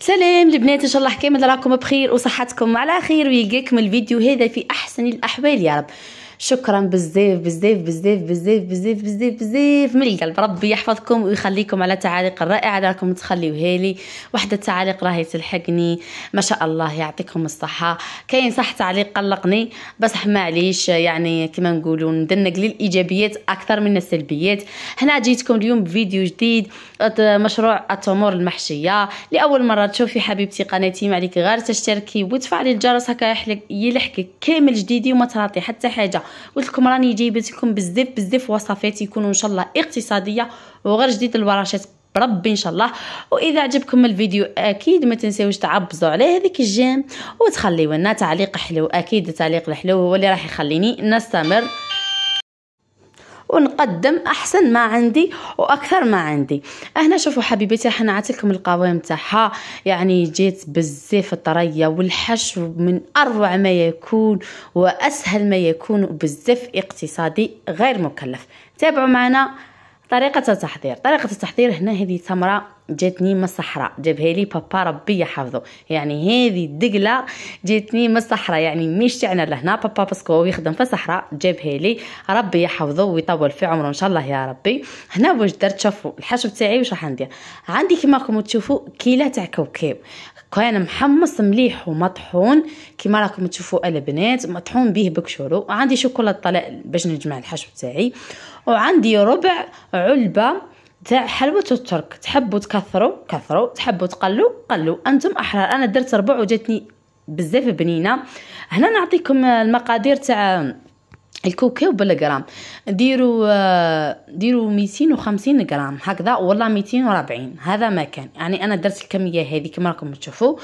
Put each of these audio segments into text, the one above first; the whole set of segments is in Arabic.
سلام البنات ان شاء الله كامل راكم بخير وصحتكم على خير ويجيكم الفيديو هذا في احسن الاحوال يا رب شكرا بزاف بزاف بزاف بزاف بزاف بزاف بزاف من القلب ربي يحفظكم ويخليكم على تعاليق الرائعه راكم تخليوها لي واحده التعاليق راهي تلحقني ما شاء الله يعطيكم الصحه كاين صح تعليق قلقني بصح معليش يعني كما نقولوا ندنق للايجابيات اكثر من السلبيات هنا جيتكم اليوم بفيديو جديد مشروع التمور المحشيه لاول مره تشوفي حبيبتي قناتي معليك غير تشتركي وتفعلي الجرس هكا يلحقك كامل جديدي وما تراطي حتى حاجه قلت لكم راني جايبت لكم بزاف بزاف وصفات يكونوا ان شاء الله اقتصاديه وغير جديد البراشات بربي ان شاء الله واذا عجبكم الفيديو اكيد ما تنساوش تعبزوا عليه هذيك الجيم وتخليوا لنا تعليق حلو اكيد التعليق الحلو هو اللي راح يخليني نستمر ونقدم احسن ما عندي واكثر ما عندي هنا شوفوا حبيبتي حنا عطيتكم القوام تاعها يعني جات بزاف طريه والحشو من اروع ما يكون واسهل ما يكون وبزاف اقتصادي غير مكلف تابعوا معنا طريقه التحضير طريقه التحضير هنا هذه تمره جاتني من الصحراء جابها لي بابا ربي يحفظه يعني هذه الدقله جاتني من الصحراء يعني مش تعنا لهنا بابا باسكو هو يخدم في الصحراء جابها لي ربي يحفظه ويطول في عمره ان شاء الله يا ربي هنا واش درت شوفوا الحشو تاعي واش راح ندير عندي كيما راكم تشوفوا كيله تاع كوكب كان محمص مليح ومطحون كيما راكم تشوفوا البنات مطحون به بكشورو عندي شوكولاته باش نجمع الحشو تاعي وعندي ربع علبه تاع حلوة الترك تحبوا تكثروا كثروا تحبوا تقلوا قلوا انتم احرار انا درت ربع وجاتني بزاف بنينه هنا نعطيكم المقادير تاع الكوكيو بالغرام ديروا ديروا 250 غرام هكذا ولا 240 هذا ما كان يعني انا درت الكميه هذه كما راكم تشوفوا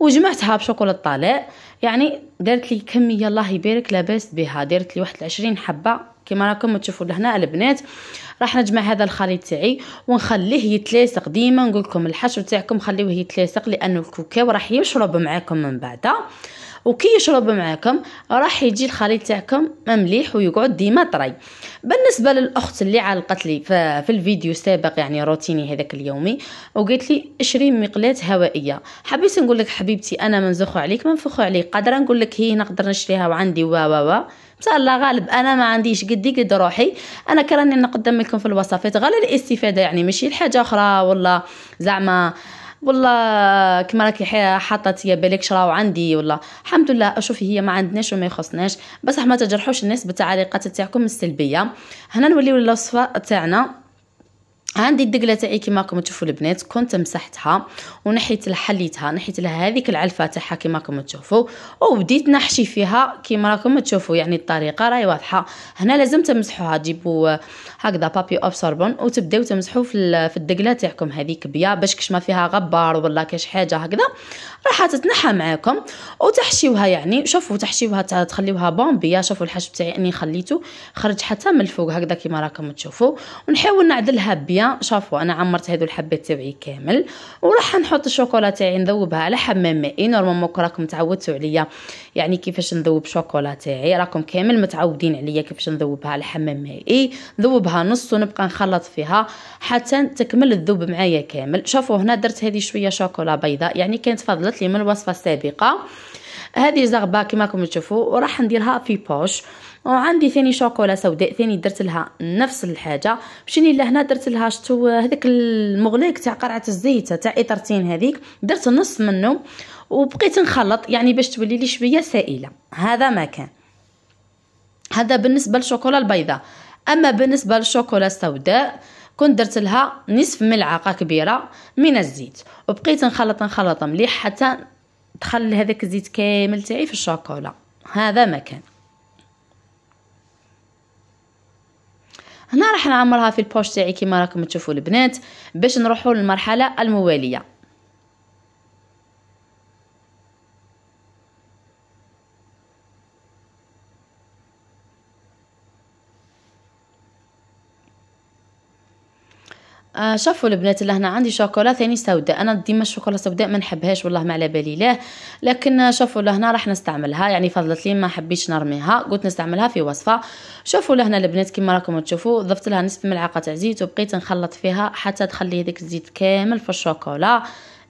وجمعتها بشوكولا طالع يعني دارت لي كميه الله يبارك لاباس بها دارت لي واحد 20 حبه كما راكم تشوفوا لهنا البنات راح نجمع هذا الخليط تاعي ونخليه يتلاصق ديما نقول لكم الحشو تاعكم خليوه يتلاصق لانه الكوكاو راح يشرب معاكم من بعد وكي يشرب معاكم راح يجي الخليط تاعكم مليح ويقعد ديما طري بالنسبه للاخت اللي علقت لي في الفيديو السابق يعني روتيني هذاك اليومي وقالت لي اشري مقلاه هوائيه حبيت نقول لك حبيبتي انا منزخ عليك منفخ عليك قادره نقول لك هي نقدر نشريها وعندي وا وا وا ان الله غالب انا ما عنديش قدي قد روحي انا كراني نقدم لكم في الوصفات غير الاستفاده يعني ماشي الحاجه اخرى ولا زعما والله كما راكي حاطه يا بالك شراو عندي ولا الحمد لله شوفي هي ما عندناش وما يخصناش بصح ما تجرحوش الناس بالتعليقات تاعكم السلبيه هنا نوليو للوصفه تاعنا عندي الدقله تاعي كيما راكم تشوفوا البنات كنت مسحتها ونحيت حليتها نحيت لها هذيك العلفه تاعها كيما راكم تشوفوا وبديت نحشي فيها كيما راكم تشوفوا يعني الطريقه راهي واضحه هنا لازم تمسحوها تجيبوا هكذا بابي ابسوربون وتبداو تمسحوا في, في الدقله تاعكم هذيك كبيه باش كش ما فيها غبار ولا كاش حاجه هكذا راح تتنحى معاكم وتحشيوها يعني شوفوا تحشيوها تخليوها بومبيه شوفوا الحشو تاعي اني خليته خرج حتى من الفوق هكذا كيما راكم تشوفوا ونحاول نعدلها بيا شافوا انا عمرت هذو الحبات تبعي كامل وراح نحط الشوكولا تاعي نذوبها على حمام مائي نورمالمون راكم تعودتوا عليا يعني كيفاش نذوب شوكولا تاعي راكم كامل متعودين عليا كيفاش نذوبها على حمام مائي نذوبها نص ونبقى نخلط فيها حتى تكمل الذوب معايا كامل شافوا هنا درت هذه شويه شوكولا بيضاء يعني كانت فضلت لي من الوصفه السابقه هذه زغبه كما راكم تشوفوا وراح نديرها في بوش وعندي ثاني شوكولا سوداء ثاني درت لها نفس الحاجه مشيني لهنا درت لها شتو هذاك المغليك تاع قرعه الزيت تاع اطرتين هذيك درت نص منه وبقيت نخلط يعني باش تولي لي شويه سائله هذا ما كان هذا بالنسبه للشوكولا البيضاء اما بالنسبه للشوكولا السوداء كنت درت لها نصف ملعقه كبيره من الزيت وبقيت نخلط نخلط مليح حتى دخل هذاك الزيت كامل تاعي في الشوكولا هذا ما كان هنا راح نعمرها في البوش تاعي كيما راكم تشوفوا البنات باش نروحوا للمرحله المواليه آه، شافوا البنات اللي هنا عندي شوكولا ثاني يعني سوداء انا ديما الشوكولا السوداء ما نحبهاش والله ما على بالي ليه لكن شافوا لهنا راح نستعملها يعني فضلت لي ما حبيتش نرميها قلت نستعملها في وصفه شوفوا لهنا البنات كما راكم تشوفوا ضفت لها نصف ملعقه تاع زيت وبقيت نخلط فيها حتى تخلي هذيك الزيت كامل في الشوكولا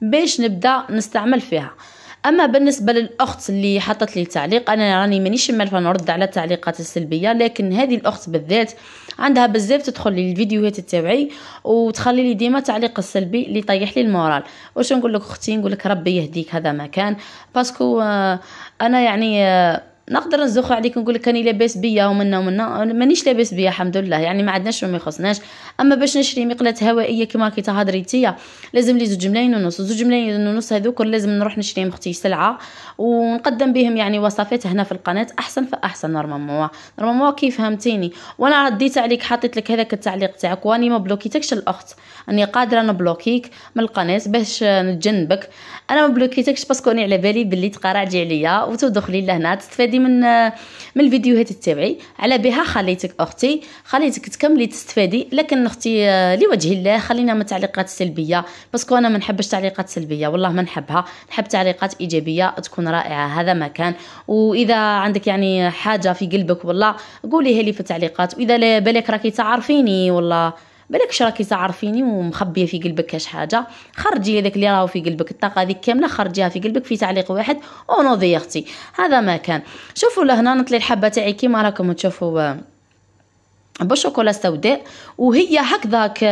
باش نبدا نستعمل فيها اما بالنسبه للاخت اللي حطت لي التعليق انا راني مانيش مالفه نرد على التعليقات السلبيه لكن هذه الاخت بالذات عندها بزاف تدخل لي الفيديوهات تاعي وتخلي لي ديما تعليق السلبي اللي يطيح لي المورال واش نقول لك اختي نقول لك ربي يهديك هذا ما كان باسكو آه، انا يعني آه، نقدر نزوخ عليك نقول لك راني لاباس بيا ومنا ومنا مانيش لاباس بيا الحمد لله يعني ما عندناش ما يخصناش اما باش نشري مقله هوائيه كما كي تهضريتي لازم لي زوج ملايين ونص زوج ملايين ونص هذوك لازم نروح نشريهم اختي سلعه ونقدم بهم يعني وصفات هنا في القناه احسن فاحسن نورمالمون نورمالمون كي فهمتيني وانا رديت عليك حطيت لك هذاك التعليق تاعك واني ما بلوكيتكش الاخت اني قادره نبلوكيك من القناه باش نتجنبك انا ما بلوكيتكش باسكو على بالي بلي تقراجي عليا وتدخلي لهنا تستفادي هذه من من الفيديوهات تاعي على بها خليتك اختي خليتك تكملي تستفادي لكن اختي آه، لوجه الله خلينا من التعليقات السلبيه باسكو انا ما نحبش تعليقات سلبيه والله ما نحبها نحب تعليقات ايجابيه تكون رائعه هذا ما كان واذا عندك يعني حاجه في قلبك والله قوليها لي في التعليقات واذا بالك راكي تعرفيني والله بالكش راكي تعرفيني ومخبيه في قلبك كاش حاجه خرجي هذاك اللي راهو في قلبك الطاقه هذيك كامله خرجيها في قلبك في تعليق واحد ونوضي يا اختي هذا ما كان شوفوا لهنا نطلي الحبه تاعي كيما راكم تشوفوا آه، بالشوكولا السوداء وهي هكذاك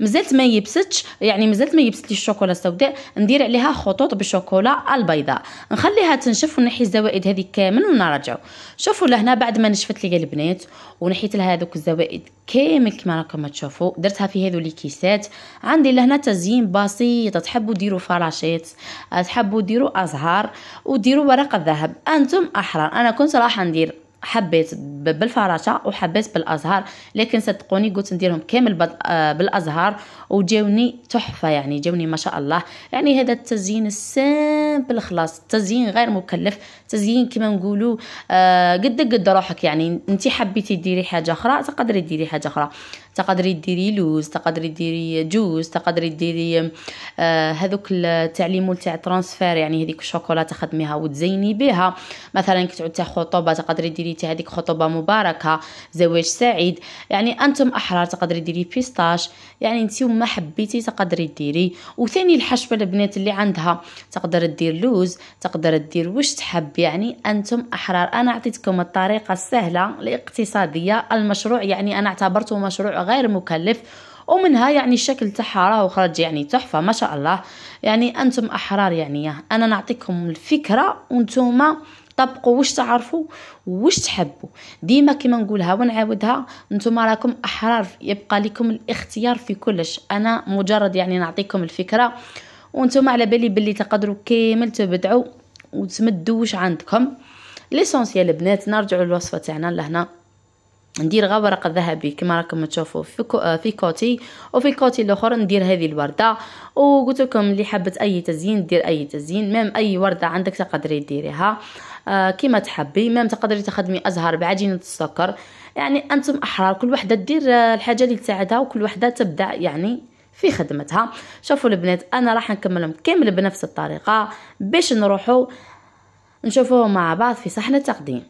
مازالت ما يبستش يعني مازالت ما يبست الشوكولا السوداء ندير عليها خطوط بالشوكولا البيضاء نخليها تنشف ونحي الزوائد هذه كامل ونرجعو شوفوا لهنا بعد ما نشفت لي البنات ونحيت لها هذوك الزوائد كامل كما راكم تشوفوا درتها في هذو الكيسات عندي لهنا تزيين بسيط تحبوا ديروا فراشات تحبوا ديروا ازهار وديروا ورق الذهب انتم احرار انا كنت راح ندير حبيت بالفراشة وحبيت بالازهار لكن صدقوني قلت نديرهم كامل آه، بالازهار وجاوني تحفة يعني جاوني ما شاء الله يعني هذا التزيين السامبل خلاص التزيين غير مكلف تزيين كما نقولوا آه قد قد روحك يعني انت حبيتي ديري حاجة اخرى تقدري ديري حاجة اخرى تقدري ديري لوز تقدري ديري جوز تقدري ديري آه هذوك التعليم تاع ترانسفير يعني هذيك الشوكولاته خدميها وتزيني بها مثلا كتعود تاع خطوبه تقدري ديري تاع هذيك خطوبه مباركه زواج سعيد يعني انتم احرار تقدري ديري بيستاش يعني انت وما حبيتي تقدري ديري وثاني الحشبه البنات اللي عندها تقدر دير لوز تقدر دير واش تحب يعني انتم احرار انا عطيتكم الطريقه السهله الاقتصاديه المشروع يعني انا اعتبرته مشروع غير مكلف ومنها يعني الشكل تاعها راهو خرج يعني تحفه ما شاء الله يعني انتم احرار يعني انا نعطيكم الفكره وانتم طبقوا واش تعرفوا واش تحبوا ديما كيما نقولها ونعاودها نتوما راكم احرار يبقى لكم الاختيار في كلش انا مجرد يعني نعطيكم الفكره وانتم على بالي باللي تقدروا كامل تبدعوا واش عندكم ليسونسيال بنات نرجعوا للوصفه تاعنا لهنا ندير غا ورق ذهبي كما راكم تشوفوا في كو آه، في كوتي وفي الكوتي الاخر ندير هذه الورده وقلت لكم اللي حبت اي تزيين دير اي تزيين ميم اي ورده عندك تقدري ديريها آه كما تحبي ميم تقدري تخدمي ازهر بعجينه السكر يعني انتم احرار كل وحده دير آه، الحاجه اللي تساعدها وكل وحده تبدع يعني في خدمتها شوفوا البنات انا راح نكملهم كامل بنفس الطريقه باش نروحوا نشوفوه مع بعض في صحن التقديم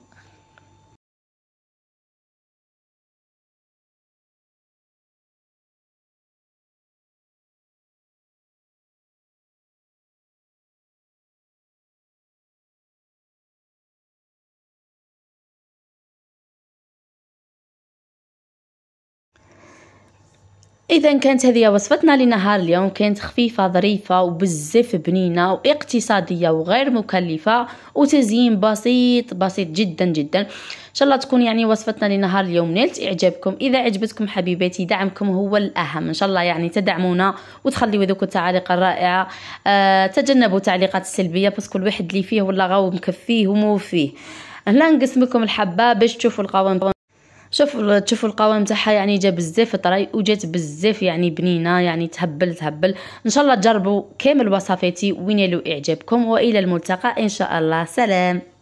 اذا كانت هذه وصفتنا لنهار اليوم كانت خفيفه ظريفه وبزاف بنينه واقتصاديه وغير مكلفه وتزيين بسيط بسيط جدا جدا ان شاء الله تكون يعني وصفتنا لنهار اليوم نالت اعجابكم اذا عجبتكم حبيباتي دعمكم هو الاهم ان شاء الله يعني تدعمونا وتخليو ذوك التعاليق الرائعه آه تجنبوا التعليقات السلبيه بس كل واحد اللي فيه ولا غاو مكفيه ومو فيه هنا نقسمكم الحبه باش تشوفوا القوام شوفوا تشوفوا القوام تاعها يعني جا بزاف طري وجات بزاف يعني بنينه يعني تهبل تهبل ان شاء الله تجربوا كامل وصفاتي وينالوا اعجابكم والى الملتقى ان شاء الله سلام